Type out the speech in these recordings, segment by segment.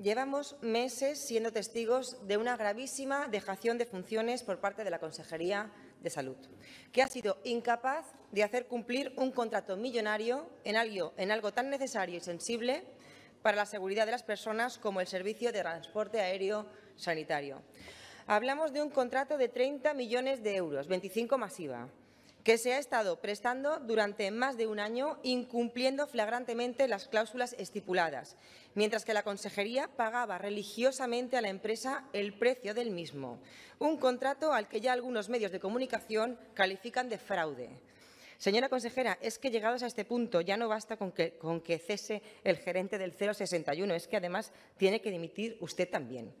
Llevamos meses siendo testigos de una gravísima dejación de funciones por parte de la Consejería de Salud, que ha sido incapaz de hacer cumplir un contrato millonario en algo, tan necesario y sensible para la seguridad de las personas como el servicio de transporte aéreo sanitario. Hablamos de un contrato de 30 millones de euros, 25 masiva, que se ha estado prestando durante más de un año incumpliendo flagrantemente las cláusulas estipuladas, mientras que la Consejería pagaba religiosamente a la empresa el precio del mismo, un contrato al que ya algunos medios de comunicación califican de fraude. Señora consejera, es que llegados a este punto ya no basta con que, cese el gerente del 061, es que además tiene que dimitir usted también.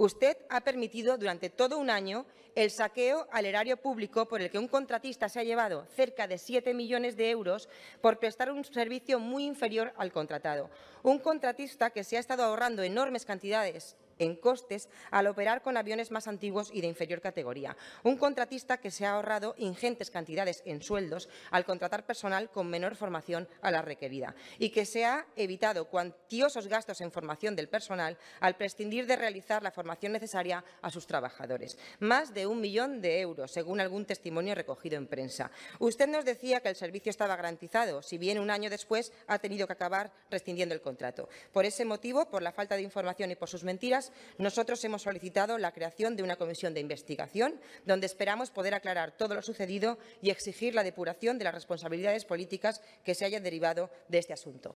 Usted ha permitido durante todo un año el saqueo al erario público por el que un contratista se ha llevado cerca de 7 millones de euros por prestar un servicio muy inferior al contratado. Un contratista que se ha estado ahorrando enormes cantidades en costes al operar con aviones más antiguos y de inferior categoría. Un contratista que se ha ahorrado ingentes cantidades en sueldos al contratar personal con menor formación a la requerida y que se ha evitado cuantiosos gastos en formación del personal al prescindir de realizar la formación necesaria a sus trabajadores. Más de un millón de euros, según algún testimonio recogido en prensa. Usted nos decía que el servicio estaba garantizado, si bien un año después ha tenido que acabar rescindiendo el contrato. Por ese motivo, por la falta de información y por sus mentiras, nosotros hemos solicitado la creación de una comisión de investigación donde esperamos poder aclarar todo lo sucedido y exigir la depuración de las responsabilidades políticas que se hayan derivado de este asunto.